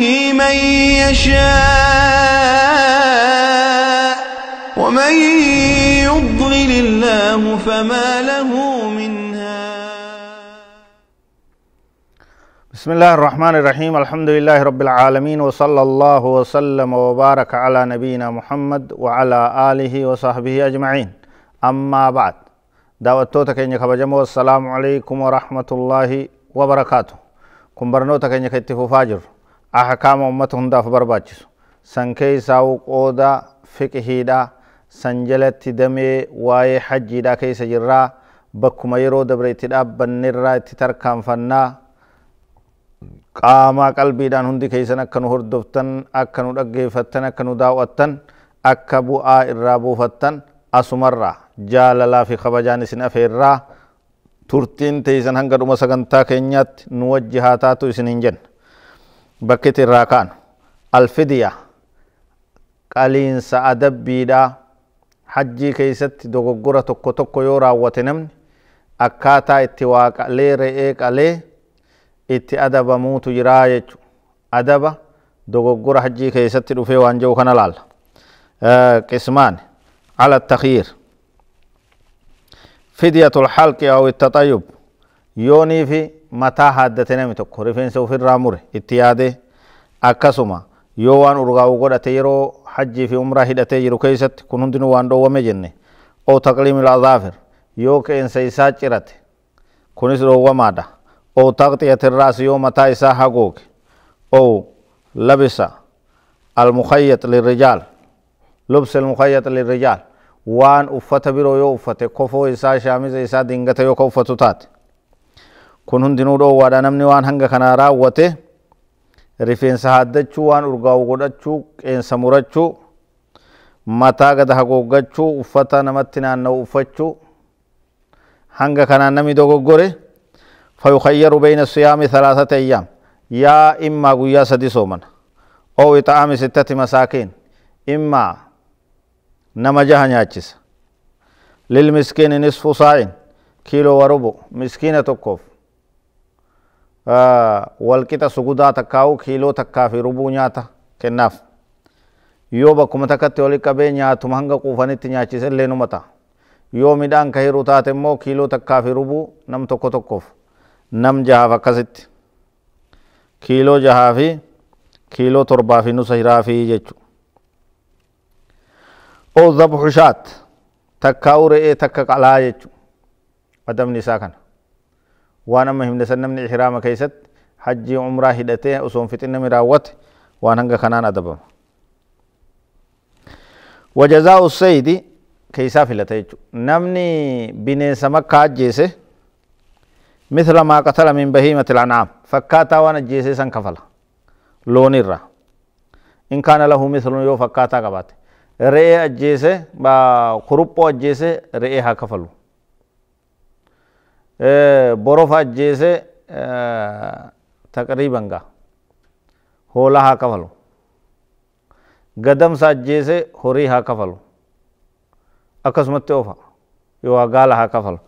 به من يشاء ومن يضلل الله فما له من بسم الله الرحمن الرحيم الحمد لله رب العالمين وصلى الله وسلم وبارك على نبينا محمد وعلى آله وصحبه أجمعين أما بعد توتك إنك بجمو السلام عليكم ورحمة الله وبركاته كم برنوتك إنك اتفو فاجر ahkaama ummata hundaaf barbaachisu san keeysaa'u qooda fiqihiidha san jalatti damee waa'ee hajjiidha keeysa jirraa bakkuma yeroo dabre itti dhaabbannerraa itti tarkaanfannaa qaamaa qalbiidhaan hundi keeysan akka nu hordoftan akka nu dhaggeeffattan akka nu daawwattan akka bu'aa irraa buufattan asumarraa jaalalaa fi kabajaan isin afeerraa turtiin teeysan hanga dhuma sagantaa keenyaatti nu wajji haa taatu isin hin jenna bakkiti irraa kaan alfidiya qaliinsa adabbiidha hajjii keeysatti dogoggora tokko tokko yoo raawwate namni akkaataa itti waa qalee re'ee qalee itti adabamuutu jiraa jechu adaba dogoggora hajjii keeysatti dhufee waan jiru kana laalla qismaan على التخيير فدية الحلق أو التطيب يوني mataa haaddate nami tokko rifeensa ofirraa mure itti yaade akkasuma yoo waan urgaa'u godhate yeroo hajjii fi umraa hidhatee jiru keessatti kun hundinuu waan dhoowwame jenne oo taqliimi laazaafir yoo qeensa isaa cirate kunis dhoowwamaadha oo taqxiyatirraas yoo mataa isaa hagooge oo labisa almukayyat lirrijaal lubsa almukayyat lirrijaal waan uffata biroo yoo uffate kofoo isaa shaamiza isaa dingata yoo ka uffatu taate kun hundinuu dhoowwaadha namni waan hanga kanaa raawwate rifeensa haaddachuu waan urgaawu godhachuu qeensa murachuu mataa gada hagooggachuu uffata namatti naanna'u uffachuu hanga kanaan namni dogoggore fayukayyaru beyna siyaami halaasata ayyaam yaa immaa guyyaa sadi sooman oo ixaami sittati masaakiin immaa nama jaha nyaachisa lilmiskiini nisfu saa'in kiiloo wa miskiina tokkoof Ah, walqixa sugudaa takkaawu kiiloo takkaafi rubuu nyaata kennaaf. Yoo bakkuma takkatti walitti qabee nyaatuma hanga quufanitti nyaachise illee numa ta'a. Yoo midhaan taate immoo kiiloo rubuu nam tokko tokkoof nam jahaaf akkasitti. Kiiloo jahaafi fi kiiloo torbaa fi nusa hiraa fi jechuudha. Oozabxu shaat re'ee takka qalaa jechu Adabni isaa kana. وانا مهم نسنا من إحرام كيست حج عمرة هدته في فتنة مراوت وانا هنگا خنان أدبه وجزاء السيد كيسا فلتيج نمني بني سمك جيسه مثل ما قتل من بهيمة الأنعام فكاتا وانا جيسي سنكفل لوني را إن كان له مثل يو فكاتا قبات رئي أجيسي با خروبو أجيسي رئي كفلو fa ajjeese taqriban ga hoola haa kafalu gadamsa ajjeese horii haa kafalu akkasumatti ofa yoo agaala haa kafalu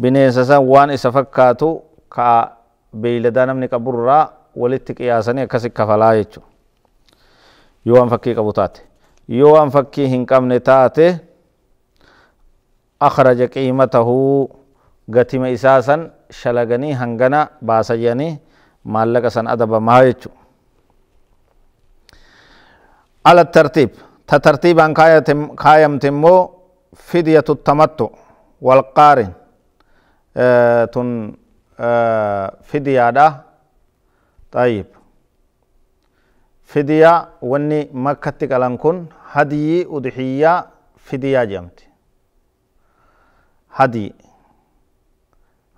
bineensa waan isa fakkaatu ka'a beeyladaa namni kaburraa walitti qiyaasanii akkasi kafalaa jechuudha yoo waan fakkii qabu taate yoo waan fakkii hin qabne taate akhraja qiimatahu gatima isaa san shalaganii hangana baasayanii maallaqa san adabamaa jechu ala tartiib ta tartiibaan kaayamte immoo fidyatu tamattu walqaarin tun fidyaadha طيب فدية وني مكة تقلن كن هدي ودحية فدية جمت هدي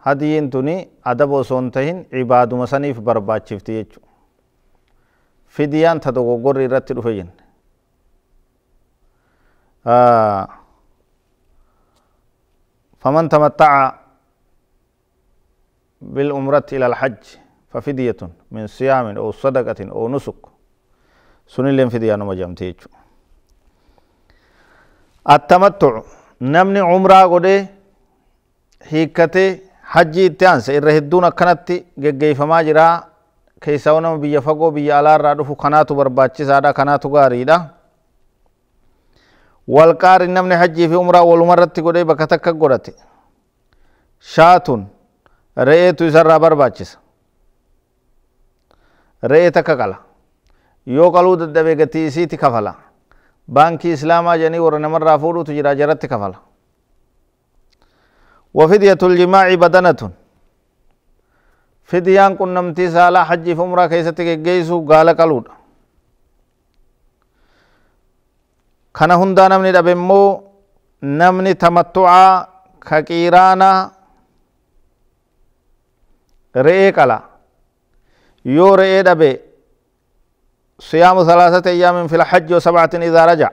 hadiyiin tuni adaba osoo hin tahin cibaaduma saniif barbaachifti jechu fidiyaan ta dogoggorri irratti dhufe jenne faman tamattaca bilumrati ila alhajj fafidiyatun min siyaamin ou sadaqatin ou nusuk sunilleen fidiyaanuma jedhamti jechu attamattucu namni umraa godhee hiikkatee hajji itti aansa irra hedduun akkanatti geggeeffamaa jira keessaa nama biyya fagoo biyya alaarraa dhufu kanaatu barbaachisaadha kanaatu gaariidha walqaarin namni hajjii fi umraa walumarratti godhee bakka takka godhate shaatun re'eetu isarraa barbaachisa re'ee takka qala yoo qaluu dadhabee gatii isiiti kafala baankii islaamaa jedhanii warra namarraa fuudhutu jira jaratti kafala وفدية الجماع بدنة فديان كن نمتي سالا حج فمرا كيستك جيسو قال قلود كان هندا نمني دبمو نمني تمتعا كقيرانا رئي قلا يو رئي دبي صيام ثلاثة أيام في الحج وسبعة إذا رجع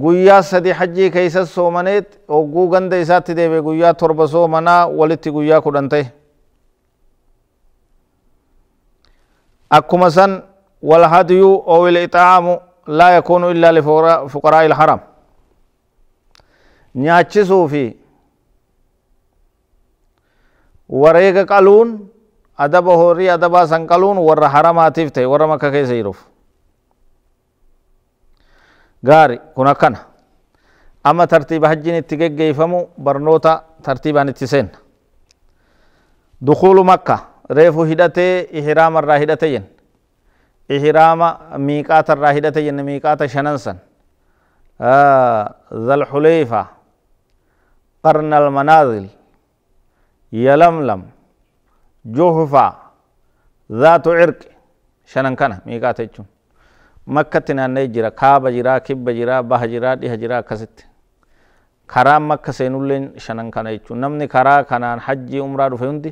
guyyaa sadi hajjii keessa soomaneet hogguu ganda isaatti deebi'e guyyaa torba soomanaa walitti guyyaa kudhan ta'e. akkuma san wal hadyu oowil ixaamu laa yakuunu illaa lifuqaraa ilharam nyaachisuu fi wareega qaluun adaba horii adabaa san qaluun warra haramaatiif ta'e warra makka keessa jiruuf gaari kun akkana amma tartiiba hajjiin itti geggeeyfamu barnoota tartiibaan itti seenna dukuulu makka reefu hidhatee ihiraama irraa hidhate jen ihiraama miiqaata irraa hidhate jen miiqaata shanan san zalxuleyfa qarna almanaazil yalamlam juhfa zaatu cirqi shanan kana miiqaata jechuun makkatti naanna'ee jira kaaba jiraa kibba jiraa baha jiraa dhiha jiraa akkasitti karaan makka seenulleen shanan kana jechuun namni karaa kanaan hajji umraa dhufe hundi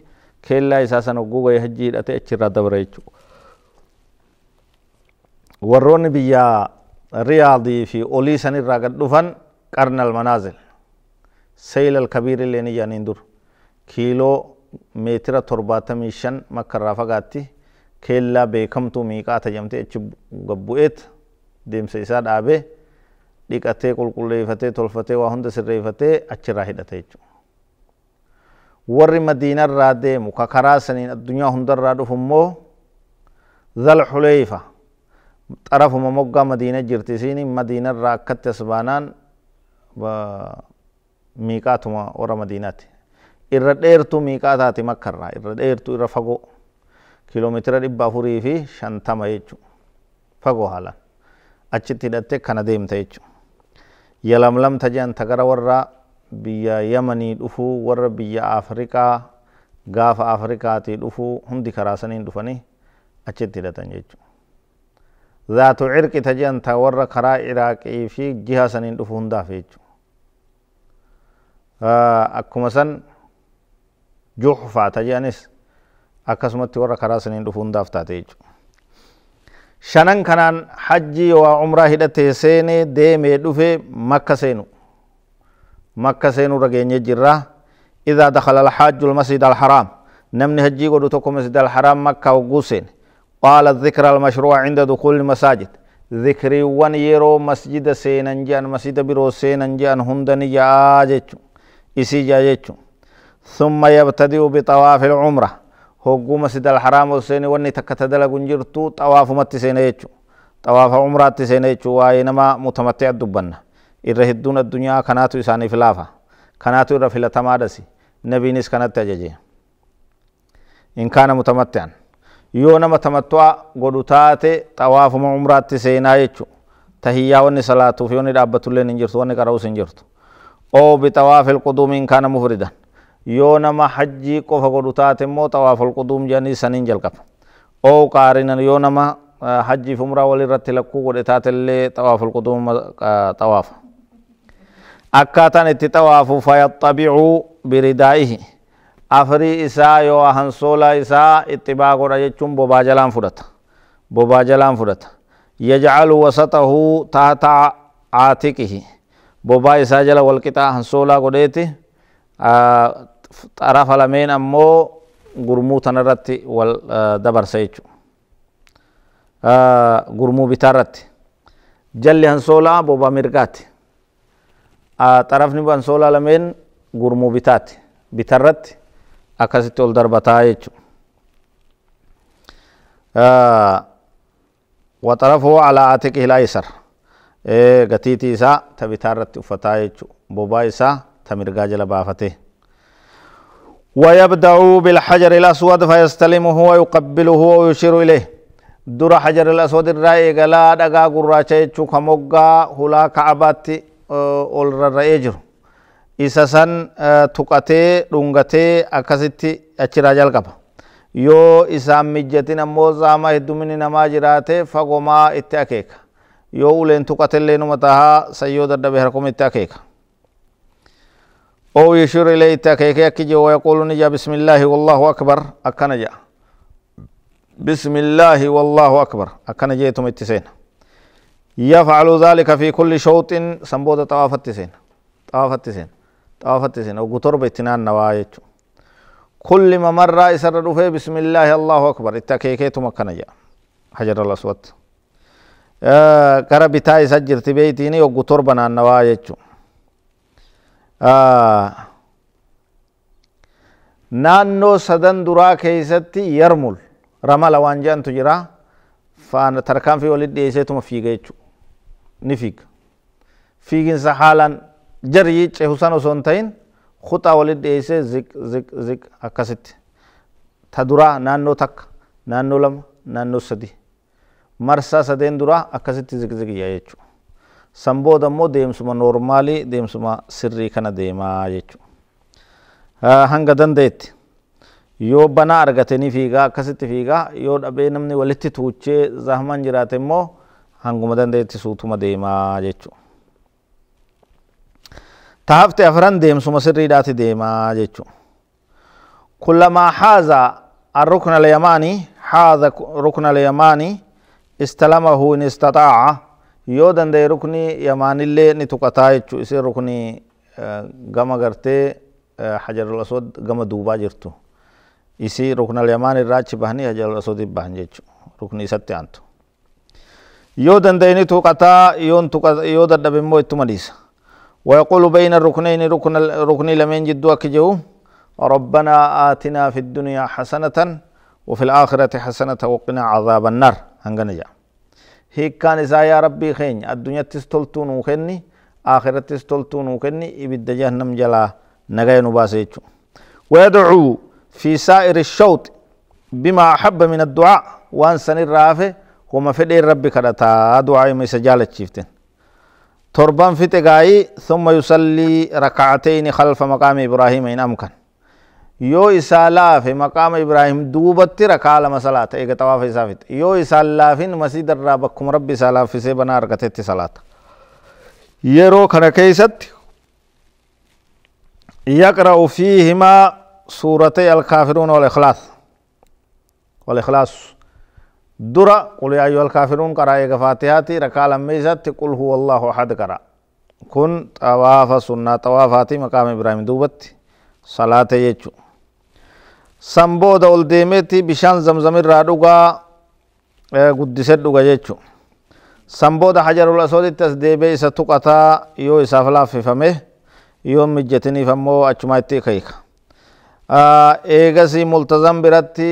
keellaa isaa sana hogguu hajji hajjii achirraa dabara jechuudha. warroonni biyya riyaadii fi olii irraa gad dhufan qarna almanaazil seyl alkabiir illee ni jaaniin dur kiiloo meetira torbaatamii shan makkarraa fagaatti kella beekamtuu miiqaata jedhamtee achi gabbu'eet deemsa isaa dhaabee dhiqatee qulqulleeffatee tolfatee waa hunda sirreeffatee achirraa hidhate jechuudha. Warri madiinarraa deemu ka karaa saniin addunyaa hundarraa dhufu immoo zal xuleefa xarafuma moggaa madiina jirti isiin madiinarraa akkatti as baanaan miiqaatuma warra madiinaati. Irra dheertuu miiqaataati makkarraa irra dheertuu irra fagoo. kiiloomeetira dhibba afurii fi shantama jechuudha fagoo haalaan achitti hidhattee kana deemta jechuudha yalam lamta jedhan ta gara warra biyya yamanii dhufuu warra biyya afrikaa gaafa afrikaatii dhufuu hundi karaa saniin dhufanii achitti hidhatan jechuudha zaatu cirqi ta jedhan ta warra karaa iraaqii fi jiha saniin dhufuu hundaaf jechuudha akkuma san juxfaa ta jedhanis akkasumatti warra karaa saniin dhufu hundaaf taate jechuudha. Shanan kanaan hajji waa umraa hidhatee seenee deemee dhufee makka seenu makka seenuu rageenye jirra. إذا دخل الحاج المسجد الحرام نمني هجي قدو توكو مسجد الحرام مكة وقوسين قال الذكر المشروع عند دخول المساجد ذكري وان يرو مسجد سينن جان مسجد برو سينن جان هندن جاجتو إسي جاجتو ثم يبتدئ بطواف العمره hogguu masjid alharaama seenee wanni takka tadalaguun jirtu xawaafumatti seenee jechuudha. xawaafa umraatti seenee jechuun waa'ee nama mutamattee addubbanna irra hedduun addunyaa kanaatu isaaniif laafa kanaatu irra filatamaa dhasi nabiinis kanatti ajaje in kaana mutamattean yoo nama tamattu'a godhu taate xawaafuma umraatti seenaa jechuun tahiyyaa wanni salaatuuf yoonni dhaabbatullee hin jirtu wanni qara'us hin jirtu oo bixawaaf ilquduumiin kaana mufridan yoo nama hajjii qofa godhu taate immoo xawaaful quduum jedhanii saniin jalqaba oo qaarinan yoo nama hajjiif umraa walirratti lakkuu godhe taate illee xawaaful quduum xawaafa akkaataan itti xawaafu fayaxabicuu biridaa'ihi afrii isaa yoo hansoolaa isaa itti baa godha jechuun bobaa jalaan fudhata bobaa jalaan fudhata yajcalu wasatahu taata aatiqihi bobaa isaa jala walqixaa hansoolaa godheeti xarafa lameen ammoo gurmuu tanarratti wal dabarsa jechuudha. Gurmuu bitaarratti. Jalli hansoolaa bobaa mirgaati. Xarafni hansoola lameen gurmuu bita Bitarratti akkasitti ol darbataa jechuudha. Waxarafu alaa atiqii ilaa isar. Gatiitii isaa tabitaarratti uffataa jechuudha. Bobaa isaa ta mirgaa jala baafatee. ويبدأ بالحجر الأسود فيستلمه ويقبله ويشير إليه درا حجر الأسود الرأي قلا دقا قراچا يچو خموغا هلا كعبات أول رأي جرو isa san tuqatee dhungatee akkasitti achiraa jalqaba yoo isaan mijjatin ammoo zaama heddumini namaa jiraate fagomaa itti akeeka yoo uleen tuqatellee numa tahaa sayyoo dadhabe harkuma itti akeeka أو يشير إليه تكيك كي ويقول نجا بسم الله والله أكبر أكنا جاء بسم الله والله أكبر أكنا جيتم اتسين يفعل ذلك في كل شوط سنبودة طواف اتسين طواف اتسين طواف اتسين أو قطر بيتنان نواية كل ما مر رأي إسر رفه بسم الله الله أكبر التكيك اتكيكي أكنا جاء حجر الله سوات قرب تاي سجرت بيتيني وقطر بنان نوايج naannoo sadan duraa keeysatti yarmul ramala waan jaantu jira tarkaanfii walit tuma fiiga jechu ni fiiga fiiginsa haalaan jar yiicce husan osoo hin ta'in kuxaa walit dhiyeessee ziq ziq ziq akkasitti ta duraa naannoo takka naannoo lama naannoo sadi marsaa sadeen duraa akkasitti ziq ziq sambooda immoo deemsuma noormaalii deemsuma sirrii kana deemaa jechuudha hanga danda'etti yoo banaa argatanii fiigaa akkasitti fiigaa yoo dhabee namni walitti tuuchee zahman jiraate immoo hanguma danda'etti suutuma deemaa jechuudha. taafte afran deemsuma sirriidhaati deemaa jechuudha. كلما حاز الركن اليماني حاز ركن اليماني استلمه إن استطاع yoo danda'e rukni yamaanillee ni tuqataa jechuu isin rukni gama gartee hajarul aswad gama duubaa jirtu isi ruknal yamaan irraa achi bahanii hajarul aswadiif bahan jechuu rukni isatti aantu yoo danda'e ni tuqataa yoo dadhabe immoo ittuma dhiisa ويقول بين الركنين ركن ركن لمن جدوا كجو ربنا آتنا في الدنيا حسنة وفي الآخرة حسنة وقنا عذاب النار هنجنجا hiikkaan isaa yaa rabbii keenya addunyattis toltuu nuu kenni akhirattis toltuu nuu kenni ibidda jahannam jalaa nagaya nu baase jechuudha. ويدعو في سائر الشوط بما أحب من الدعاء وان سن الرافة وما فدي ربي كرتا دعاء ما سجالت شفتن تربان في تقاي ثم يصلي ركعتين خلف مقام إبراهيم إن أمكن yoo isaa laafe maqaama Ibraahim duubatti rakaala masalaata eega xawaafa isaa fixe yoo isaan laafin masiidarraa bakkuma rabbi isaa laaffisee banaa argatetti salaata yeroo kana keeysatti yaqra'u fiihimaa suuratay alkaafiruun waliklaas waliklaas dura qul yaa ayyuha alkaafiruun qaraa eega faatihaati rakaa lammeeysatti qul huwa allaahu ahad qaraa kun xawaafa sunnaa xawaafaatii maqaama Ibraahim duubatti salaata jechuudha sanbooda ol deemeeti bishaan zamzamirraa dhugaa guddise dhuga jechu sanbooda hajarul asooditti as deebee isa tuqataa yoo isaaf laaffifame yoo mijjatiniif ammoo achumaa itti kayika eegasii multazam biratti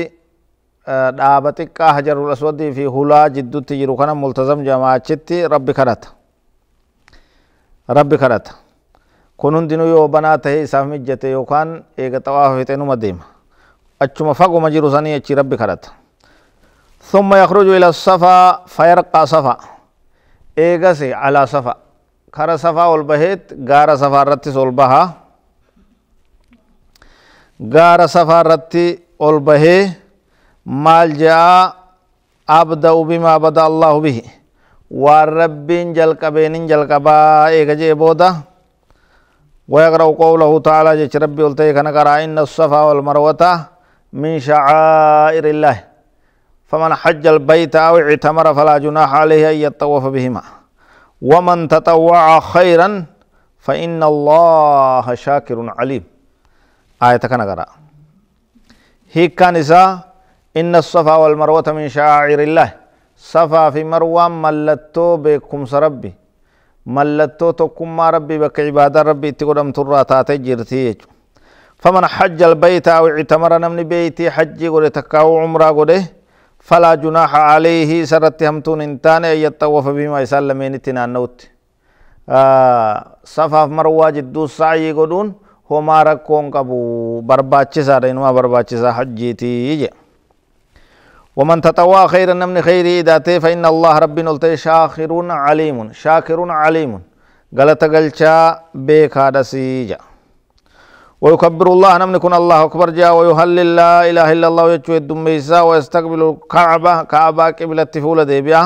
dhaaba xiqqaa hajarul aswadii fi hulaa jidduutti jiru kana multazam jamaachitti rabbi kadhata rabbi kadhata kun hundinuu yoo banaa tahee isaaf mijjate yookaan eega xawaafa fixee numa deema أجمع فقوم جيروساني أجي ربي خرت ثم يخرج إلى الصفا فيرقى صفا إيغسي على صفا خر صفا والبهيت غار صفا رتس والبها غار صفا رتي والبهي مال جاء أبدأ بما بدأ الله به والربين جلقبين جلقبا إيغجي بودا ويقرأ قوله تعالى جيش ربي قلت إيه، إن الصفا والمروة من شعائر الله فمن حج البيت أو اعتمر فلا جناح عليه أن يتطوف بهما ومن تطوع خيرا فإن الله شاكر عليم آية كان هي كان إن الصفا والمروة من شعائر الله صفا في مروة ملتو بكم ربي ملتو تكم ربي بك عبادة ربي تقول أم ترى تاتي فمن حج البيت أو اعتمر نمن بيتي حج قد تكاو عمرا قد فلا جناح عليه سرت همتون انتان أن يتوف بما يسلم يسلمين تنانوت آه صفاف مروا جدو سعي قدون هو ما ركون قبو برباتش برباچسا رينما برباچسا حجيتي يجي ومن تطوى خيرا نمن خيري إذا فإن الله ربي نلتي شاكرون عليم شاكرون عليم غلط غلچا بيكا دسي جا ويكبر الله نمن كن الله أكبر جاء ويهلل لا إله إلا الله يجوه الدميسا ويستقبل الكعبة كعبة قبلة فولة ديبيا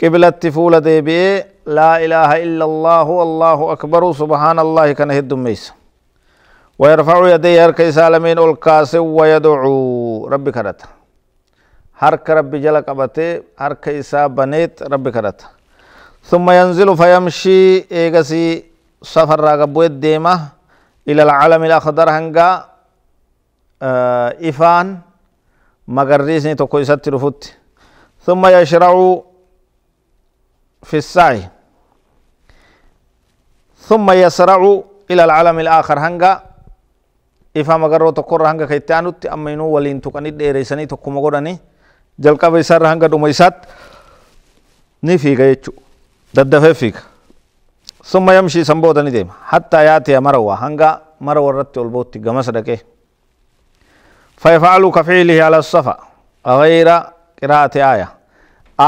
قبلة فولة ديبيا لا إله إلا الله والله أكبر سبحان الله كان هد الدميسا ويرفع يديه كيس سالمين الكاسب ويدعو ربي كرت هرك ربي جلك أبتي هرك إسا بنيت ربي كرت ثم ينزل فيمشي إيغسي safarraa gabbu'eet deema ila alcaalami alakdar hanga ifaan magarriisni tokko isatti dhufutti ثم يشرع في السعي ثم يسرع إلى العالم الآخر هنگا إفا مغرو تقر هنگا كيتانوت أما ولين تقني ديريساني تقو مغراني جلقا بيسار هنگا دوميسات نفيق يجو ددفه فيق ثم يمشي سنبودني ديم حتى ياتي مروة هنگا مروة رت البوت قمس دكي فيفعل كفعله على الصفا غير قراءة آية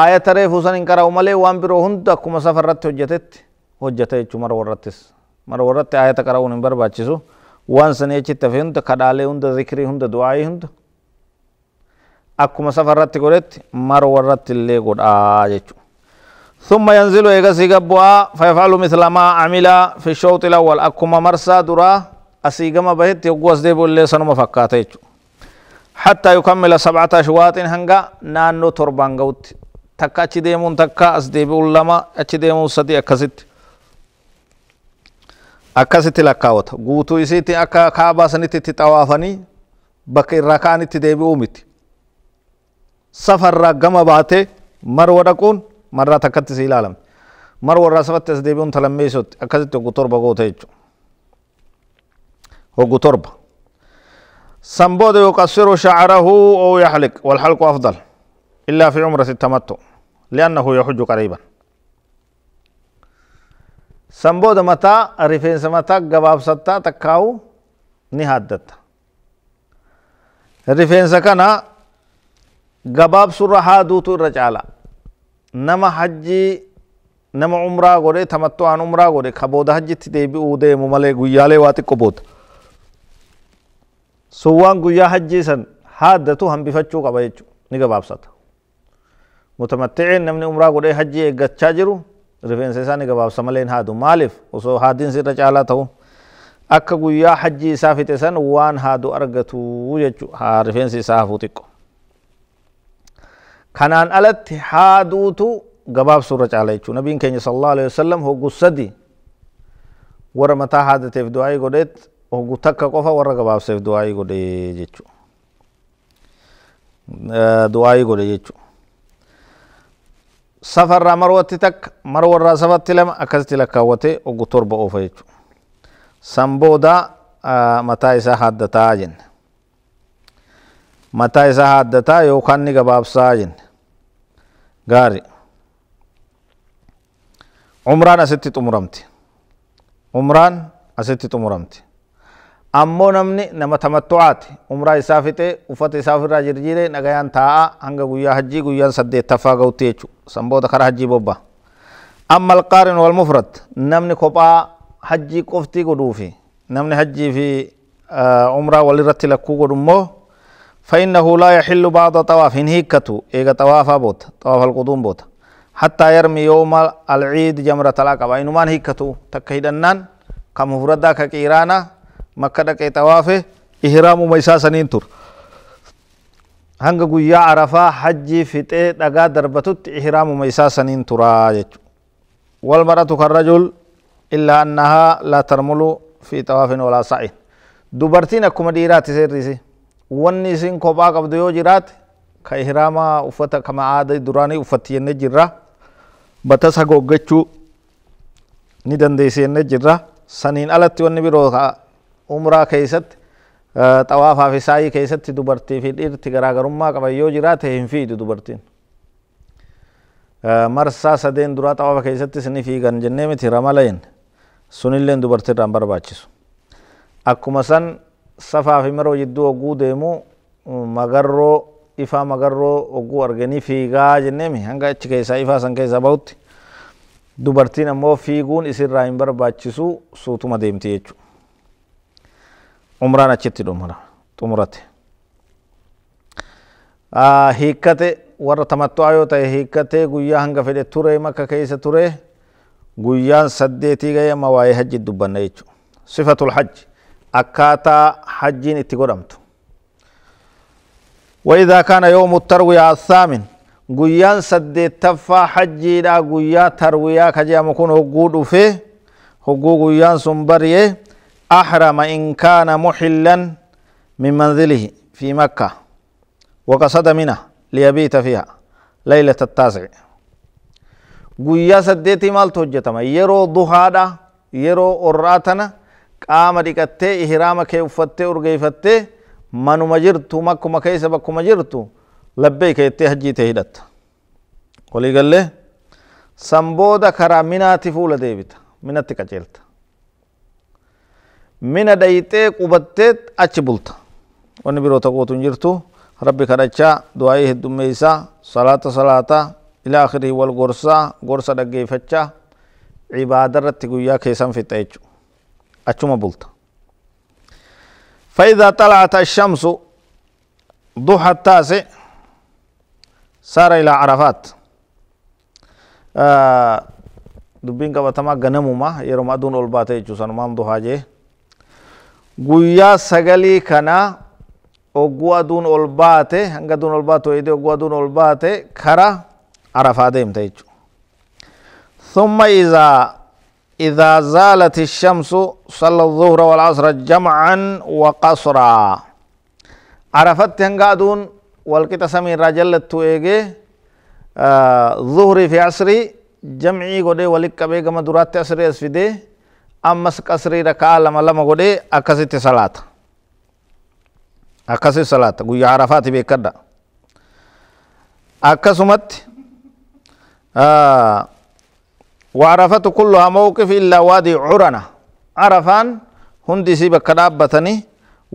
آية ترى فوسن إن كرا وملي وان برو هند كما سفر رت هجتت هجتت مروة رتس مروة رت آية تكرا ونبر باتشسو وان سنيتي تفهند كدالي هند ذكري هند دعائي هند akkuma safarratti godhetti marwarratti illee godhaa jechuudha. ثم ينزل إيغسي قبوا فيفعل مثل ما عمل في الشوط الأول أكما مرسى درا أسيقما بهت يقوز ديبو اللي سنما فكاتيجو حتى يكمل سبعة أشواط هنگا نانو تربان قوت تكا أچي ديمون تكا أس ديبو اللما أچي ديمون سدي أكسيت أكسيت لكاوت قوتو يسيتي أكا كابا سنتي تتوافني بك الركاني تديبو أمتي سفر رقم باتي مرو مرة تكت سي العالم مر ورا سبت تسديبون تلميسوت أكست هو تربة قوت هيجو هو تربة سنبود يقصر شعره أو يحلق والحلق أفضل إلا في عمرة التمتع لأنه يحج قريبا سنبود متى رفين سمتا قباب ستا تكاو نهادت رفين سكنا قباب سرحا دوتو الرجالة nama hajjii nama umraa godhe tamattu'aan umraa godhe ka booda hajjitti deebi'uu deemu malee guyyaalee waa xiqqo booda sun waan guyyaa hajjii san haaddatu hambifachuu qaba jechuu ni gabaabsata mutamatti'iin namni umraa godhee hajjii eeggachaa jiru rifeensa isaa ni gabaabsa malee haadu maaliif osoo haadiin sirra caalaa ta'u akka guyyaa hajjii isaa fixe san waan haadu argatu jechuu haa rifeensi isaa hafuu xiqqo kanaan alatti haaduutu gabaabsurra caala jechuudha. Nabiin keenya sallallahu alaihi wasallam hogguu sadi warra mataa haadateef du'aa'ii godheet hogu takka qofa warra gabaabseef du'aa'ii godhee jechuudha. Du'aa'ii godhe jechuudha. Safarraa marwatti takka marwarraa safatti lama akkasitti lakkaawwatee hogguu torba oofa jechuudha. San mataa isaa haaddataa jenna. mataa isaa haaddataa yookaan ni gabaabsaa jenne gaari umraan asitti xumuramti umraan asitti xumuramti ammoo namni nama tamattu'aati umraa isaa fixee uffata isaa ofirraa jirjiiree dhagayaan taa'aa hanga guyyaa hajjii guyyaan saddeettaffaa ga'utti jechuudha samboota karaa hajjii bobba amma alqaarin wal mufrad namni kophaa hajjii qoftii godhuu namni hajjii fi umraa walirratti lakkuu godhummoo فإنه لا يحل بعد طواف إن هيكته إيغا طواف بوت طواف القدوم بوت حتى يرمي يوم العيد جمرة العقبة إنو مان هيكته تكهيدنان كمفردا كإيرانا مكة دك طواف إحرام ميسا سنين تر hanga guyyaa arafaa hajji fixee dhagaa darbatutti ihraamuma isaa saniin turaa jechuudha. wal maratu kan rajul illaa annahaa laa tarmulu fi xawaafin walaa sa'in dubartiin akkuma dhiiraati seerrisi. wanni isin kophaa qabdu yoo jiraate ka ihraamaa uffata kama aadaa duraanii uffatti jennee jirra bata isa goggachuu ni dandeessi jennee jirra saniin alatti wanni biroo umraa keessatti xawaafaa fi saayii keessatti dubartii fi dhiirti garaagarummaa qaban yoo jiraate hin fiidu dubartiin. marsaa sadeen duraa xawaafa keessattis ni fiigan jennee miti ramala jenne sunillee dubartiirraan barbaachisu akkuma san safafi fi maroo jidduu hogguu deemu mm, magarroo ifaa magarroo hogguu arganii fiigaa jenneemi hanga achi keessaa ifaa san keessaa bahutti dubartiin ammoo fiiguun isirraa hin barbaachisu suutuma deemti jechuudha. Umraan achitti xumurate. Hiikkate warra tamatto'aa yoo ta'e hiikkatee guyyaa hanga fede ture maka keessa ture guyyaan saddeetii ga'e amma waa'ee hajji dubbanna jechuudha. Sifatul hajj. akkaataa hajjiin itti godhamtu وإذا كان يوم التروية الثامن قيان سديت تفا حجي دا قيا تروية كجي مكون هقود فيه هقو قيان سنبريه أحرم إن كان محلا من منزله في مكة وقصد منه ليبيت فيها ليلة التاسع قيا سديت مال توجتما يرو ضحادا يرو أراتنا qaama dhiqattee ihiraama kee uffattee urgeeffattee manuma jirtu makkuma keessa bakkuma jirtu labbeeka jettee hajjii ta'e hidhatta. Walii gallee karaa minaati fuula deebita minatti qaceelta. Mina dhayxee qubattee achi bulta. Wanni biroo tokkotu hin jirtu rabbi kadhachaa du'aayii heddummeessaa salaata salaataa ilaa wal gorsaa gorsa dhaggeeffachaa cibaada irratti guyyaa keessan fixa jechuudha. أتشما بلتا فإذا طلعت الشمس ضحى التاسع سار إلى عرفات آه دبين قبطما غنمو ما يرم أدون ألباته يجوسان مام ضحى جيه guyyaa sagalii kana ogguu aduun ol baate hanga aduun ol baate hoyidee ogguu aduun ol baate kara arafaa deemta jechuudha. Thumma izaa izaa zaalati shamsu صلى الظهر والعصر جمعا وقصرا عرفت تنقادون والكتا سمين رجل تويجي آه ظهري في عصري جمعي قدي ولك بيغم درات عصري اسفدي أمس قصري ركا لما لما قدي أكسيت صلاة أكسيت صلاة قوي عرفات بيكرد أكسمت آه وعرفت كلها موقف إلا وادي عرنه عرفان هندي سي بكا دابتني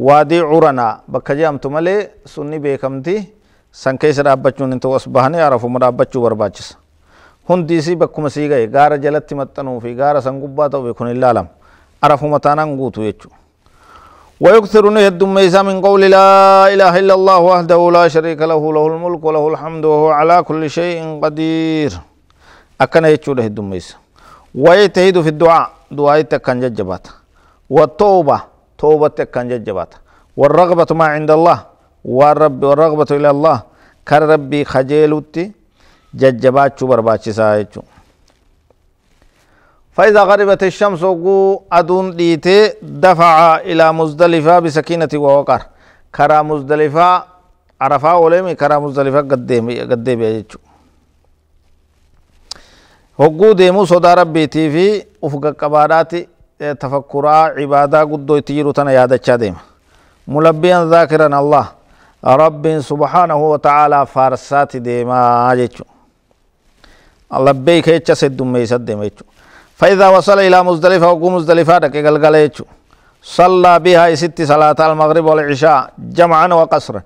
وادي عرنا بكا جامت مالي سني بيكمتي san keessa dhaabbachuun hin ta'u as bahanii arafuma dhaabbachuu barbaachisa. Hundi isii bakkuma sii ga'e gaara jalatti maxxanuu fi gaara san gubbaa ta'u kun hin laalam. Arafuma taanaan guutu jechuudha. ويكثر الدميس من قول لا إله إلا الله وحده لا شريك له له الملك وله الحمد وهو على كل شيء قدير أكن يتشوده الدميس ويتهد في الدعاء دعايتك تكن ججبات والتوبة توبة تكن ججبات والرغبة ما عند الله والرب والرغبة إلى الله كان ربي خجيلوتي ججبات شو برباتشي سايتشو فإذا غربت الشمس وقو أدون ديتي دفع إلى مزدلفة بسكينة ووقر كرا مزدلفة عرفا ولمي كرا مزدلفة قد ديبي hogguu deemuu sodaa rabbiitii fi uf qaqqabaadhaati tafakkuraa cibaadaa guddoo itti jiru tana yaadachaa deema mulabbiyan zaakiran allah rabbiin subhaanahu wata'aalaa faarsaati deemaa jechuudha labbeeyka jecha seddummeeysa deema jechuudha فإذا وصل إلى muzdalifa وقوم مزدلفة دك قلقليتشو صلى بها ست صلاة المغرب والعشاء جمعا وقصرا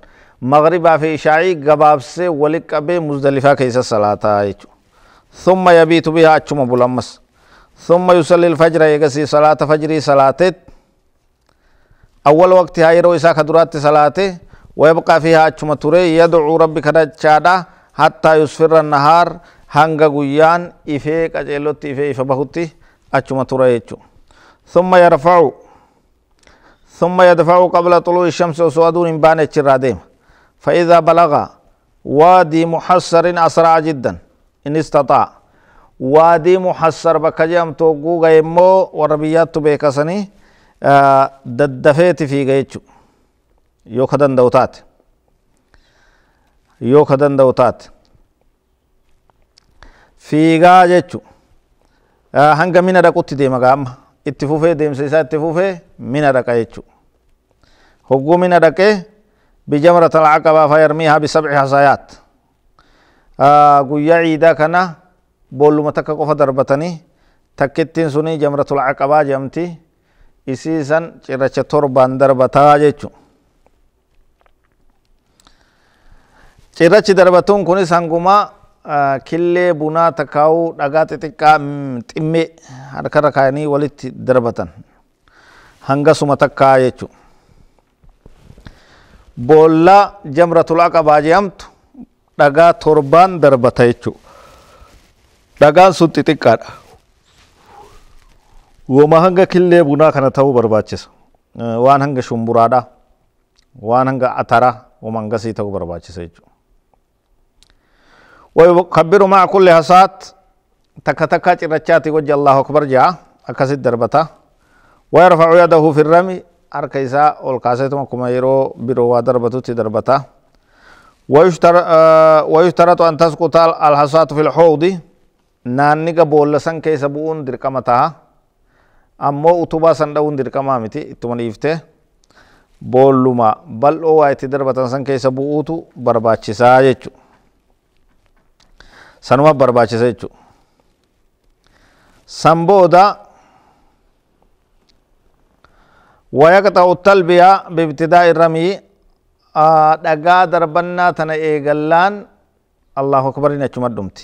مغربا في عشاء قباب سي ولك أبي مزدلفة كيس الصلاة يتشو ثم يبيت بها أجمع بلمس ثم يصلي الفجر يقسي صلاة فجري صلاة أول وقت يروي ساك درات صلاة ويبقى فيها أجمع تري يدعو ربك رجادا حتى يسفر النهار هنگا قيان إفه قجلوت إفه إفه بخوتي أجمع تري ثم يرفع ثم يدفع قبل طلوع الشمس وسوادون بان فإذا بلغ وادي محصر أسرع جداً in istataa waadii muhassar bakka jedhamtu hogguu gahe immoo warra biyyaattu beekasanii daddafeeti fiiga jechu yoo danda'u taate yoo danda'u taate fiigaa jechu hanga mina dhaqutti deema gaama itti fufee deemsa isaa itti fufee mina dhaqa jechu hogguu mina dhaqee bijamratal aqabaa fayarmiihaa bisabci hasaayaat guyyaa ciidaa kana boolluma takka qofa darbatanii takkittiin suni jamratul caqabaa jedhamti isii san cirracha torbaan darbataa jechuudha. cirrachi darbatuun kunis hangumaa killee bunaa takkaa'uu dhagaa xixiqqaa ximmee harkarra kaayanii walitti darbatan hangasuma takkaa jechuudha. Boolla jamratul aqabaa jedhamtu dhagaa torbaan darbata jechuudha. Dhagaan sun xixiqqaadha. Wooma hanga killee bunaa kana ta'uu barbaachisa. Waan hanga shumburaadhaa, waan hanga ataraa, wooma hangasii ta'uu barbaachisa jechuudha. ويكبر مع كل هسات تكا تكا ترشاتي وجه الله أكبر جاء أكسد دربته ويرفع يده في الرمي أركيسا والكاسيتما كما يرو بروا دربته تدربته آه، ويشترط أن تسقط الحصاة في الحوض نانيك بول سن كيس بؤون دركمتها أمو أتوبا سن دون دركمامتي إتمنى يفته بولما بل أو آيتي دربة سن كيس بؤوتو برباچسا جيچو سنما برباچسا جيچو سنبودا ويقطع التلبية بابتداء الرمي dhagaa darbannaa tana eegallaan allahu akbarin achuma dhumti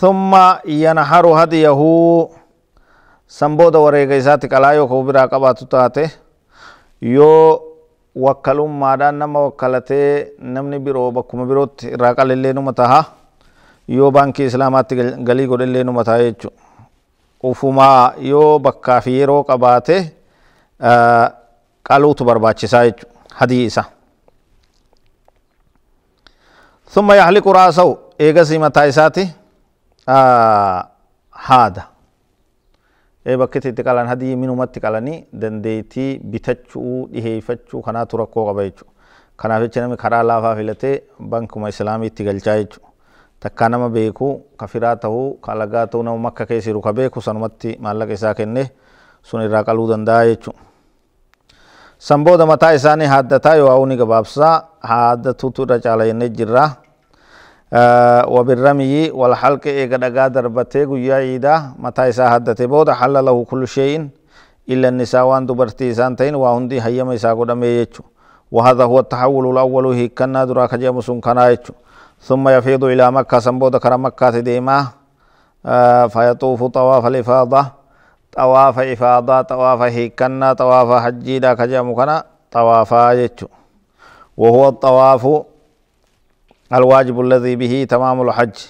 thumma yanharu hadiyahu san booda wareega isaatti qalaa yoo ka'u biraa taate yoo wakkalummaadhaan nama wakkalatee namni biroo bakkuma birootti irraa qalillee numa taha yoo baankii islaamaatti galii godhillee numa taha jechuu ufumaa yoo bakkaa yeroo qabaate qaluutu barbaachisaa jechuudha. حديثة ثم يحلق رأسه إيغسي متايساتي آه هذا ee bakkitti itti qalan hadii minumatti qalanii dandeettii bitachuu dhiheeffachuu kanaatu rakkoo qaba jechuudha. Kanaaf jecha namni karaa laafaa filatee bankuma islaamiitti galchaa jechuudha. Takkaa nama beekuu kafiraa ta'uu kalagaa ta'uu nama makka keessa jiru ka beeku sanumatti maallaqa isaa kennee sun irraa qaluu danda'a jechuudha. sanbooda mataa isaanii haaddataa yoo awniga baabsaa haaddatutudha caalayne jirra wabirramiyyi wal halqe eega dhagaa darbatee guyyaa iidaa mataa isaa haddate booda halla lahu kullu sheeyin إلا النساء وان دبرتي سانتين وهندي هيا ما يساقو دميجو وهذا هو التحول الأول هي كنا درا كجا مسون كنايجو ثم يفيض إلى مكة سنبود كرم مكة ديما آه فيطوف طواف الإفاضة xawaafa ifaadaa xawaafa hiikkannaa xawaafa hajjiidha ka jedhamu kana xawaafaa jechu wahuwa xawaafu alwaajibu alladhii bihii tamaamu lhajji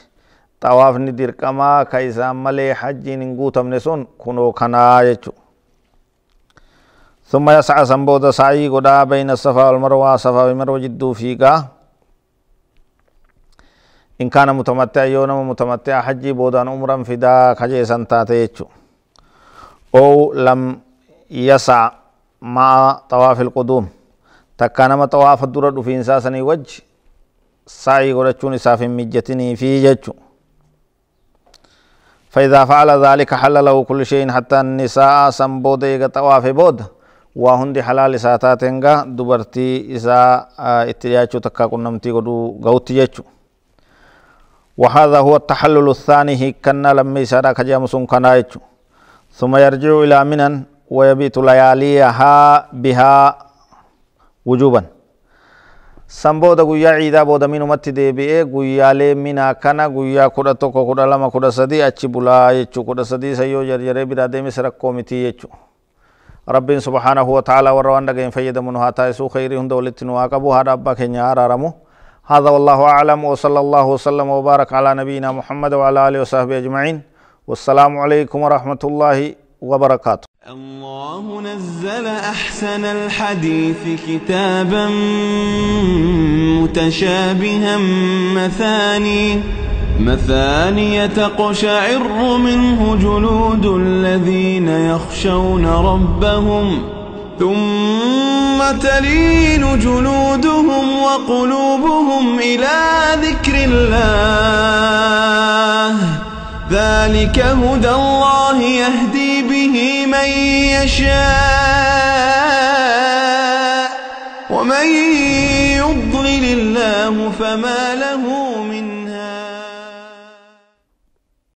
xawaafni dirqamaa ka malee hajjiin hin guutamne sun kunoo kanaa jechu ثم يسعى سنبود سعي قدا بين الصفا والمروة صفا والمروة جدو فيقا إن كان متمتع يونم متمتع حجي بودان عمرا فدا كجيسا تاتيتشو أو لم يسع مع طواف القدوم تكانما طواف الدرة في إنسا سني وجه سعي قرأتشون إساف مجتني في جتشو فإذا فعل ذلك حل له كل شيء حتى النساء سنبود إيغا طواف بود وهند حلال ساتاتنغا دبرتي إسا اتجاجو تكا قنمتي قدو قوتي جتشو وهذا هو التحلل الثاني هكنا لما يسارا كجامسون كنايتشو ثم يرجع إلى منن ويبيت لياليها بها وجوبا سنبودا قويا عيدا بودا من امت دي بيه قويا لي منا كان قويا كودا توكو كودا لما كودا سدي اچي بلا يچو كودا سدي سيو جر جر بدا دي مصر قومتي يچو رب سبحانه وتعالى وروان دقين فيد منها تايسو خيري هند ولتنو اقبو هذا ابا كنيا رارمو هذا والله اعلم وصلى الله وسلم وبارك على نبينا محمد وعلى اله وصحبه اجمعين والسلام عليكم ورحمة الله وبركاته الله نزل أحسن الحديث كتابا متشابها مثاني مثاني تقشعر منه جلود الذين يخشون ربهم ثم تلين جلودهم وقلوبهم إلى ذكر الله ذلك هدى الله يهدي به من يشاء ومن يضلل الله فما له